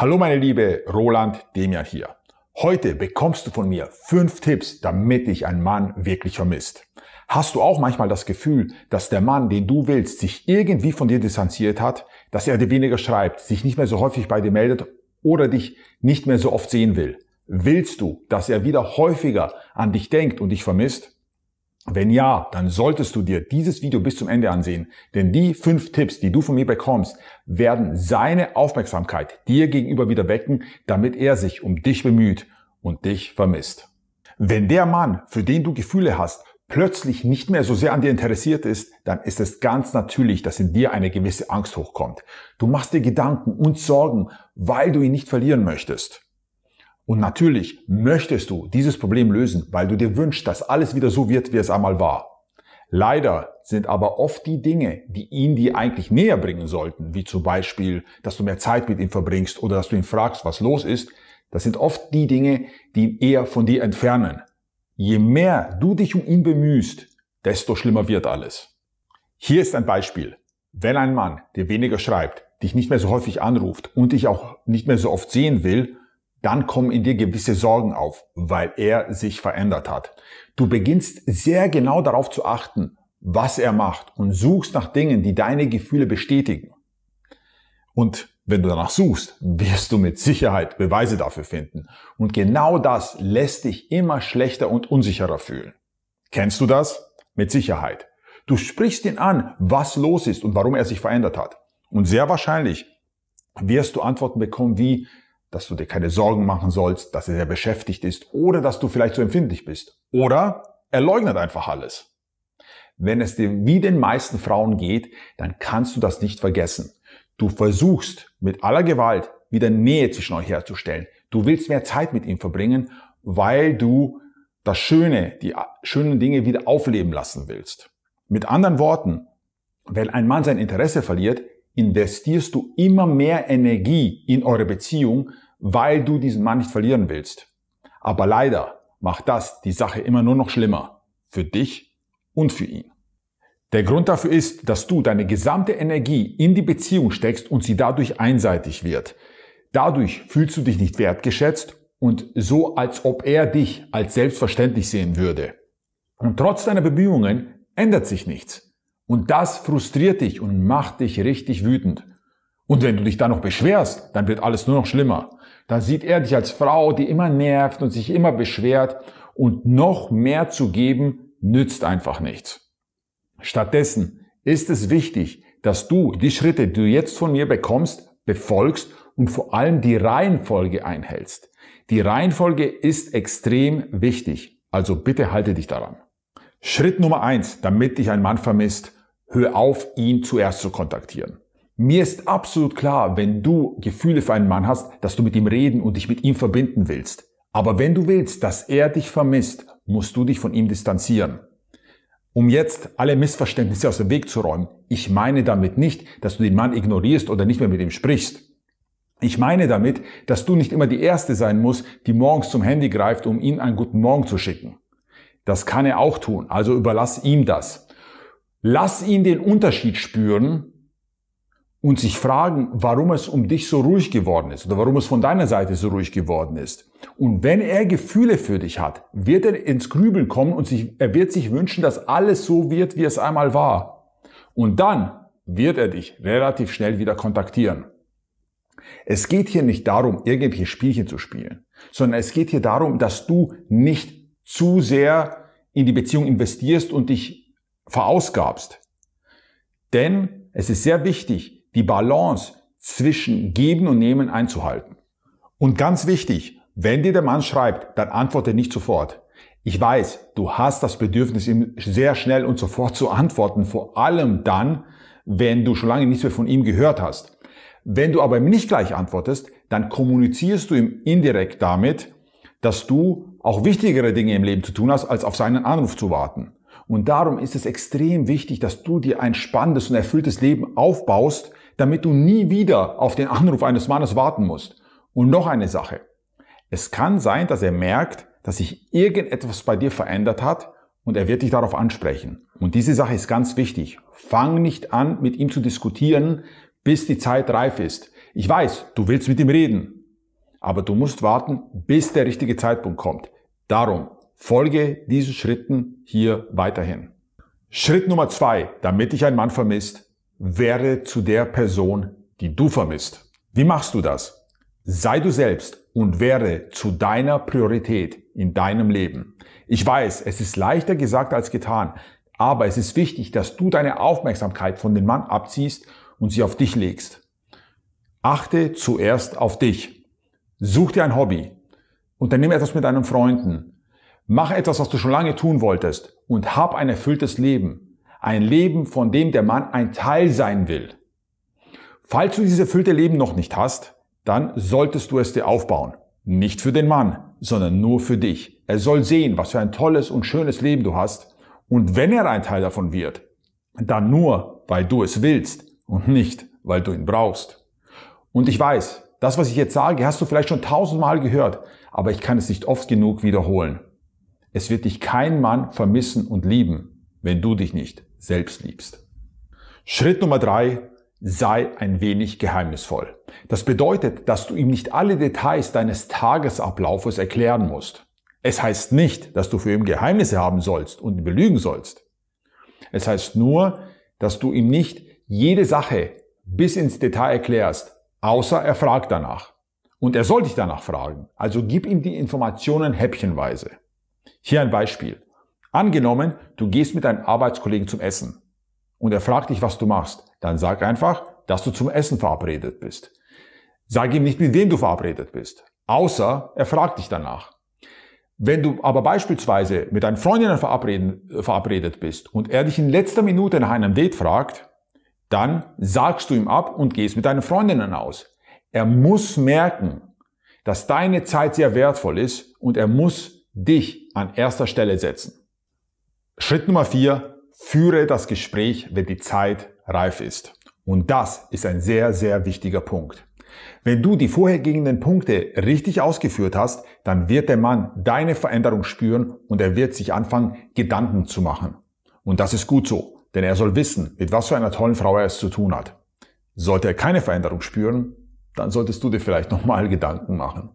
Hallo meine Liebe, Roland Demian hier. Heute bekommst du von mir fünf Tipps, damit dich ein Mann wirklich vermisst. Hast du auch manchmal das Gefühl, dass der Mann, den du willst, sich irgendwie von dir distanziert hat, dass er dir weniger schreibt, sich nicht mehr so häufig bei dir meldet oder dich nicht mehr so oft sehen will? Willst du, dass er wieder häufiger an dich denkt und dich vermisst? Wenn ja, dann solltest du dir dieses Video bis zum Ende ansehen, denn die fünf Tipps, die du von mir bekommst, werden seine Aufmerksamkeit dir gegenüber wieder wecken, damit er sich um dich bemüht und dich vermisst. Wenn der Mann, für den du Gefühle hast, plötzlich nicht mehr so sehr an dir interessiert ist, dann ist es ganz natürlich, dass in dir eine gewisse Angst hochkommt. Du machst dir Gedanken und Sorgen, weil du ihn nicht verlieren möchtest. Und natürlich möchtest du dieses Problem lösen, weil du dir wünschst, dass alles wieder so wird, wie es einmal war. Leider sind aber oft die Dinge, die ihn dir eigentlich näher bringen sollten, wie zum Beispiel, dass du mehr Zeit mit ihm verbringst oder dass du ihn fragst, was los ist, das sind oft die Dinge, die ihn eher von dir entfernen. Je mehr du dich um ihn bemühst, desto schlimmer wird alles. Hier ist ein Beispiel. Wenn ein Mann dir weniger schreibt, dich nicht mehr so häufig anruft und dich auch nicht mehr so oft sehen will dann kommen in dir gewisse Sorgen auf, weil er sich verändert hat. Du beginnst sehr genau darauf zu achten, was er macht und suchst nach Dingen, die deine Gefühle bestätigen. Und wenn du danach suchst, wirst du mit Sicherheit Beweise dafür finden. Und genau das lässt dich immer schlechter und unsicherer fühlen. Kennst du das? Mit Sicherheit. Du sprichst ihn an, was los ist und warum er sich verändert hat. Und sehr wahrscheinlich wirst du Antworten bekommen wie, dass du dir keine Sorgen machen sollst, dass er sehr beschäftigt ist oder dass du vielleicht zu empfindlich bist. Oder er leugnet einfach alles. Wenn es dir wie den meisten Frauen geht, dann kannst du das nicht vergessen. Du versuchst mit aller Gewalt wieder Nähe zwischen euch herzustellen. Du willst mehr Zeit mit ihm verbringen, weil du das Schöne, die schönen Dinge wieder aufleben lassen willst. Mit anderen Worten, wenn ein Mann sein Interesse verliert, investierst du immer mehr Energie in eure Beziehung, weil du diesen Mann nicht verlieren willst. Aber leider macht das die Sache immer nur noch schlimmer. Für dich und für ihn. Der Grund dafür ist, dass du deine gesamte Energie in die Beziehung steckst und sie dadurch einseitig wird. Dadurch fühlst du dich nicht wertgeschätzt und so, als ob er dich als selbstverständlich sehen würde. Und trotz deiner Bemühungen ändert sich nichts. Und das frustriert dich und macht dich richtig wütend. Und wenn du dich dann noch beschwerst, dann wird alles nur noch schlimmer. Dann sieht er dich als Frau, die immer nervt und sich immer beschwert und noch mehr zu geben, nützt einfach nichts. Stattdessen ist es wichtig, dass du die Schritte, die du jetzt von mir bekommst, befolgst und vor allem die Reihenfolge einhältst. Die Reihenfolge ist extrem wichtig, also bitte halte dich daran. Schritt Nummer eins, damit dich ein Mann vermisst hör auf, ihn zuerst zu kontaktieren. Mir ist absolut klar, wenn du Gefühle für einen Mann hast, dass du mit ihm reden und dich mit ihm verbinden willst. Aber wenn du willst, dass er dich vermisst, musst du dich von ihm distanzieren. Um jetzt alle Missverständnisse aus dem Weg zu räumen, ich meine damit nicht, dass du den Mann ignorierst oder nicht mehr mit ihm sprichst. Ich meine damit, dass du nicht immer die Erste sein musst, die morgens zum Handy greift, um ihm einen guten Morgen zu schicken. Das kann er auch tun, also überlass ihm das. Lass ihn den Unterschied spüren und sich fragen, warum es um dich so ruhig geworden ist oder warum es von deiner Seite so ruhig geworden ist. Und wenn er Gefühle für dich hat, wird er ins Grübeln kommen und sich, er wird sich wünschen, dass alles so wird, wie es einmal war. Und dann wird er dich relativ schnell wieder kontaktieren. Es geht hier nicht darum, irgendwelche Spielchen zu spielen, sondern es geht hier darum, dass du nicht zu sehr in die Beziehung investierst und dich verausgabst. Denn es ist sehr wichtig, die Balance zwischen Geben und Nehmen einzuhalten. Und ganz wichtig, wenn dir der Mann schreibt, dann antworte nicht sofort. Ich weiß, du hast das Bedürfnis, ihm sehr schnell und sofort zu antworten, vor allem dann, wenn du schon lange nichts mehr von ihm gehört hast. Wenn du aber ihm nicht gleich antwortest, dann kommunizierst du ihm indirekt damit, dass du auch wichtigere Dinge im Leben zu tun hast, als auf seinen Anruf zu warten. Und darum ist es extrem wichtig, dass du dir ein spannendes und erfülltes Leben aufbaust, damit du nie wieder auf den Anruf eines Mannes warten musst. Und noch eine Sache. Es kann sein, dass er merkt, dass sich irgendetwas bei dir verändert hat und er wird dich darauf ansprechen. Und diese Sache ist ganz wichtig. Fang nicht an, mit ihm zu diskutieren, bis die Zeit reif ist. Ich weiß, du willst mit ihm reden, aber du musst warten, bis der richtige Zeitpunkt kommt. Darum, Folge diesen Schritten hier weiterhin. Schritt Nummer zwei, damit dich ein Mann vermisst, wäre zu der Person, die du vermisst. Wie machst du das? Sei du selbst und wäre zu deiner Priorität in deinem Leben. Ich weiß, es ist leichter gesagt als getan, aber es ist wichtig, dass du deine Aufmerksamkeit von dem Mann abziehst und sie auf dich legst. Achte zuerst auf dich. Such dir ein Hobby. Unternehme etwas mit deinen Freunden. Mach etwas, was du schon lange tun wolltest und hab ein erfülltes Leben. Ein Leben, von dem der Mann ein Teil sein will. Falls du dieses erfüllte Leben noch nicht hast, dann solltest du es dir aufbauen. Nicht für den Mann, sondern nur für dich. Er soll sehen, was für ein tolles und schönes Leben du hast. Und wenn er ein Teil davon wird, dann nur, weil du es willst und nicht, weil du ihn brauchst. Und ich weiß, das, was ich jetzt sage, hast du vielleicht schon tausendmal gehört, aber ich kann es nicht oft genug wiederholen. Es wird dich kein Mann vermissen und lieben, wenn du dich nicht selbst liebst. Schritt Nummer drei, sei ein wenig geheimnisvoll. Das bedeutet, dass du ihm nicht alle Details deines Tagesablaufes erklären musst. Es heißt nicht, dass du für ihn Geheimnisse haben sollst und ihn belügen sollst. Es heißt nur, dass du ihm nicht jede Sache bis ins Detail erklärst, außer er fragt danach. Und er soll dich danach fragen. Also gib ihm die Informationen häppchenweise. Hier ein Beispiel. Angenommen, du gehst mit deinem Arbeitskollegen zum Essen und er fragt dich, was du machst. Dann sag einfach, dass du zum Essen verabredet bist. Sag ihm nicht, mit wem du verabredet bist. Außer er fragt dich danach. Wenn du aber beispielsweise mit deinen Freundinnen verabredet bist und er dich in letzter Minute nach einem Date fragt, dann sagst du ihm ab und gehst mit deinen Freundinnen aus. Er muss merken, dass deine Zeit sehr wertvoll ist und er muss dich an erster Stelle setzen. Schritt Nummer vier: Führe das Gespräch, wenn die Zeit reif ist. Und das ist ein sehr, sehr wichtiger Punkt. Wenn du die vorhergehenden Punkte richtig ausgeführt hast, dann wird der Mann deine Veränderung spüren und er wird sich anfangen, Gedanken zu machen. Und das ist gut so, denn er soll wissen, mit was für einer tollen Frau er es zu tun hat. Sollte er keine Veränderung spüren, dann solltest du dir vielleicht nochmal Gedanken machen.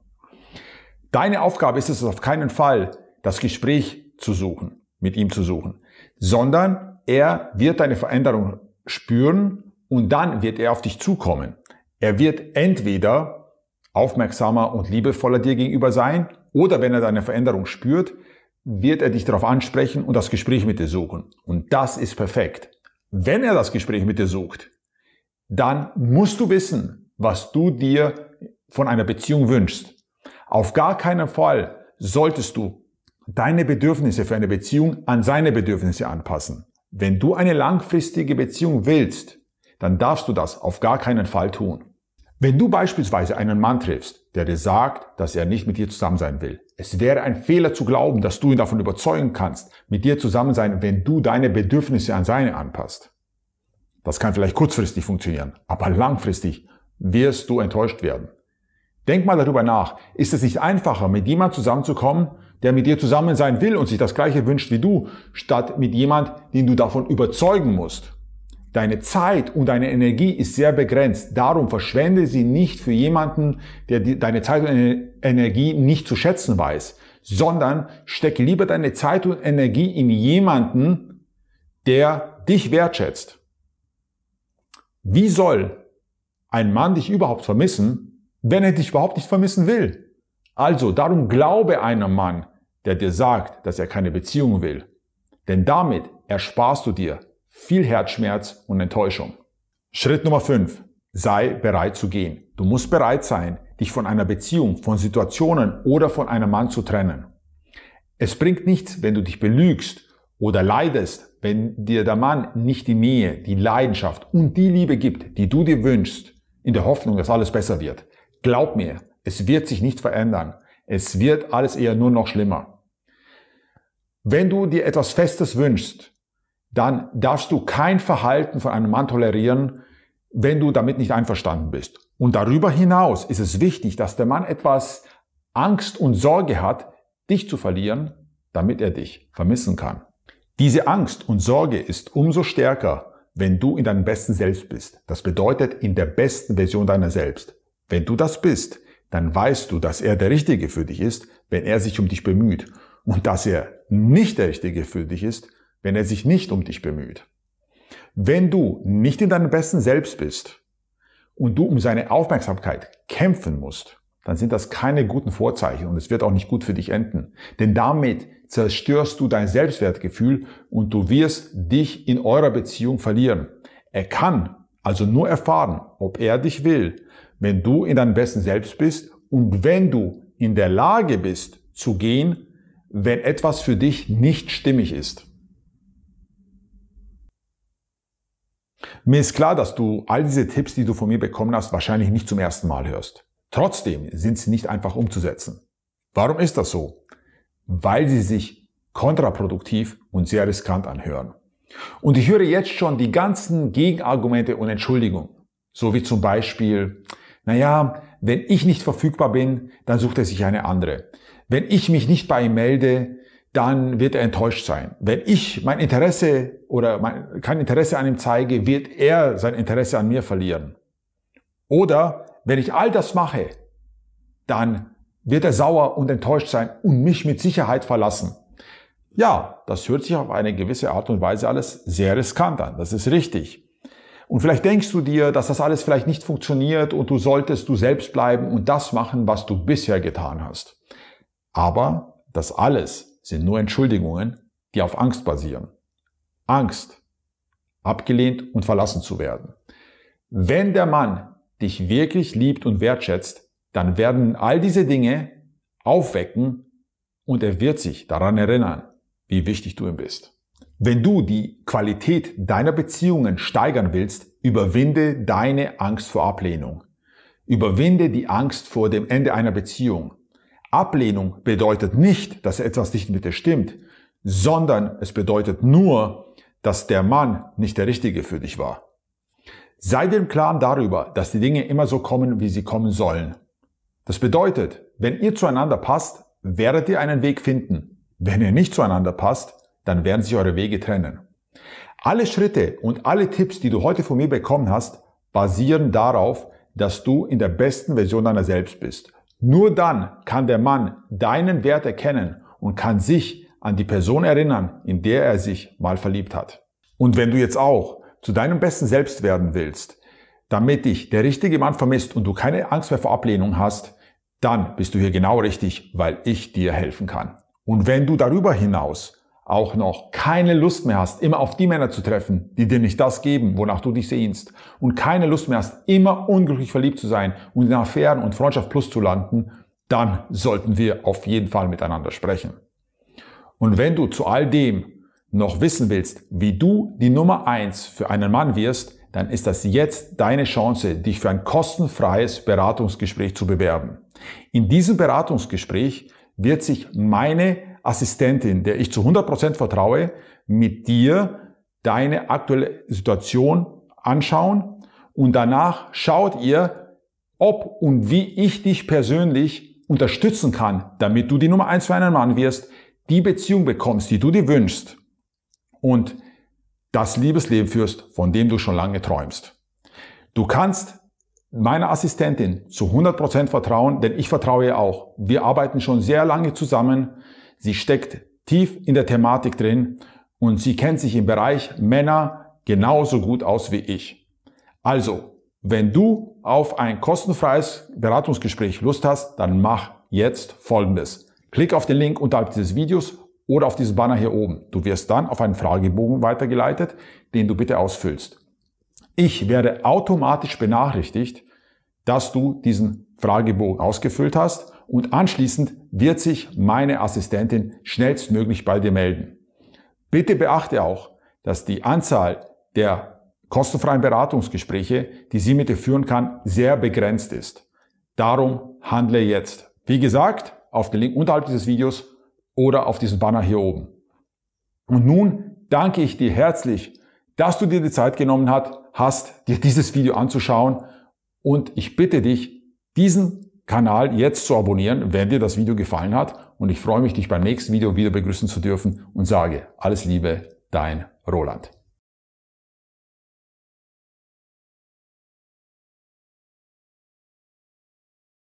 Deine Aufgabe ist es auf keinen Fall, das Gespräch zu suchen, mit ihm zu suchen, sondern er wird deine Veränderung spüren und dann wird er auf dich zukommen. Er wird entweder aufmerksamer und liebevoller dir gegenüber sein oder wenn er deine Veränderung spürt, wird er dich darauf ansprechen und das Gespräch mit dir suchen. Und das ist perfekt. Wenn er das Gespräch mit dir sucht, dann musst du wissen, was du dir von einer Beziehung wünschst. Auf gar keinen Fall solltest du deine Bedürfnisse für eine Beziehung an seine Bedürfnisse anpassen. Wenn du eine langfristige Beziehung willst, dann darfst du das auf gar keinen Fall tun. Wenn du beispielsweise einen Mann triffst, der dir sagt, dass er nicht mit dir zusammen sein will, es wäre ein Fehler zu glauben, dass du ihn davon überzeugen kannst, mit dir zusammen sein, wenn du deine Bedürfnisse an seine anpasst. Das kann vielleicht kurzfristig funktionieren, aber langfristig wirst du enttäuscht werden. Denk mal darüber nach. Ist es nicht einfacher, mit jemand zusammenzukommen, der mit dir zusammen sein will und sich das Gleiche wünscht wie du, statt mit jemand, den du davon überzeugen musst? Deine Zeit und deine Energie ist sehr begrenzt. Darum verschwende sie nicht für jemanden, der deine Zeit und Energie nicht zu schätzen weiß, sondern stecke lieber deine Zeit und Energie in jemanden, der dich wertschätzt. Wie soll ein Mann dich überhaupt vermissen, wenn er dich überhaupt nicht vermissen will. Also, darum glaube einem Mann, der dir sagt, dass er keine Beziehung will. Denn damit ersparst du dir viel Herzschmerz und Enttäuschung. Schritt Nummer 5. Sei bereit zu gehen. Du musst bereit sein, dich von einer Beziehung, von Situationen oder von einem Mann zu trennen. Es bringt nichts, wenn du dich belügst oder leidest, wenn dir der Mann nicht die Nähe, die Leidenschaft und die Liebe gibt, die du dir wünschst, in der Hoffnung, dass alles besser wird. Glaub mir, es wird sich nicht verändern. Es wird alles eher nur noch schlimmer. Wenn du dir etwas Festes wünschst, dann darfst du kein Verhalten von einem Mann tolerieren, wenn du damit nicht einverstanden bist. Und darüber hinaus ist es wichtig, dass der Mann etwas Angst und Sorge hat, dich zu verlieren, damit er dich vermissen kann. Diese Angst und Sorge ist umso stärker, wenn du in deinem besten Selbst bist. Das bedeutet in der besten Version deiner selbst. Wenn du das bist, dann weißt du, dass er der Richtige für dich ist, wenn er sich um dich bemüht und dass er nicht der Richtige für dich ist, wenn er sich nicht um dich bemüht. Wenn du nicht in deinem besten Selbst bist und du um seine Aufmerksamkeit kämpfen musst, dann sind das keine guten Vorzeichen und es wird auch nicht gut für dich enden. Denn damit zerstörst du dein Selbstwertgefühl und du wirst dich in eurer Beziehung verlieren. Er kann also nur erfahren, ob er dich will, wenn du in deinem besten Selbst bist und wenn du in der Lage bist zu gehen, wenn etwas für dich nicht stimmig ist. Mir ist klar, dass du all diese Tipps, die du von mir bekommen hast, wahrscheinlich nicht zum ersten Mal hörst. Trotzdem sind sie nicht einfach umzusetzen. Warum ist das so? Weil sie sich kontraproduktiv und sehr riskant anhören. Und ich höre jetzt schon die ganzen Gegenargumente und Entschuldigungen. So wie zum Beispiel, naja, wenn ich nicht verfügbar bin, dann sucht er sich eine andere. Wenn ich mich nicht bei ihm melde, dann wird er enttäuscht sein. Wenn ich mein Interesse oder mein, kein Interesse an ihm zeige, wird er sein Interesse an mir verlieren. Oder wenn ich all das mache, dann wird er sauer und enttäuscht sein und mich mit Sicherheit verlassen. Ja, das hört sich auf eine gewisse Art und Weise alles sehr riskant an. Das ist richtig. Und vielleicht denkst du dir, dass das alles vielleicht nicht funktioniert und du solltest du selbst bleiben und das machen, was du bisher getan hast. Aber das alles sind nur Entschuldigungen, die auf Angst basieren. Angst, abgelehnt und verlassen zu werden. Wenn der Mann dich wirklich liebt und wertschätzt, dann werden all diese Dinge aufwecken und er wird sich daran erinnern, wie wichtig du ihm bist. Wenn du die Qualität deiner Beziehungen steigern willst, überwinde deine Angst vor Ablehnung. Überwinde die Angst vor dem Ende einer Beziehung. Ablehnung bedeutet nicht, dass etwas nicht mit dir stimmt, sondern es bedeutet nur, dass der Mann nicht der Richtige für dich war. Sei dir im Klaren darüber, dass die Dinge immer so kommen, wie sie kommen sollen. Das bedeutet, wenn ihr zueinander passt, werdet ihr einen Weg finden. Wenn ihr nicht zueinander passt, dann werden sich eure Wege trennen. Alle Schritte und alle Tipps, die du heute von mir bekommen hast, basieren darauf, dass du in der besten Version deiner selbst bist. Nur dann kann der Mann deinen Wert erkennen und kann sich an die Person erinnern, in der er sich mal verliebt hat. Und wenn du jetzt auch zu deinem besten Selbst werden willst, damit dich der richtige Mann vermisst und du keine Angst mehr vor Ablehnung hast, dann bist du hier genau richtig, weil ich dir helfen kann. Und wenn du darüber hinaus auch noch keine Lust mehr hast, immer auf die Männer zu treffen, die dir nicht das geben, wonach du dich sehnst, und keine Lust mehr hast, immer unglücklich verliebt zu sein und in Affären und Freundschaft plus zu landen, dann sollten wir auf jeden Fall miteinander sprechen. Und wenn du zu all dem noch wissen willst, wie du die Nummer eins für einen Mann wirst, dann ist das jetzt deine Chance, dich für ein kostenfreies Beratungsgespräch zu bewerben. In diesem Beratungsgespräch wird sich meine Assistentin, der ich zu 100% vertraue, mit dir deine aktuelle Situation anschauen und danach schaut ihr, ob und wie ich dich persönlich unterstützen kann, damit du die Nummer eins für einen Mann wirst, die Beziehung bekommst, die du dir wünschst und das Liebesleben führst, von dem du schon lange träumst. Du kannst meiner Assistentin zu 100% vertrauen, denn ich vertraue ihr auch. Wir arbeiten schon sehr lange zusammen. Sie steckt tief in der Thematik drin und sie kennt sich im Bereich Männer genauso gut aus wie ich. Also, wenn du auf ein kostenfreies Beratungsgespräch Lust hast, dann mach jetzt Folgendes. Klick auf den Link unterhalb dieses Videos oder auf dieses Banner hier oben. Du wirst dann auf einen Fragebogen weitergeleitet, den du bitte ausfüllst. Ich werde automatisch benachrichtigt, dass du diesen Fragebogen ausgefüllt hast und anschließend wird sich meine Assistentin schnellstmöglich bei dir melden. Bitte beachte auch, dass die Anzahl der kostenfreien Beratungsgespräche, die sie mit dir führen kann, sehr begrenzt ist. Darum handle jetzt. Wie gesagt, auf den Link unterhalb dieses Videos oder auf diesen Banner hier oben. Und nun danke ich dir herzlich, dass du dir die Zeit genommen hast, dir dieses Video anzuschauen und ich bitte dich, diesen Kanal jetzt zu abonnieren, wenn dir das Video gefallen hat. Und ich freue mich, dich beim nächsten Video wieder begrüßen zu dürfen und sage alles Liebe, dein Roland.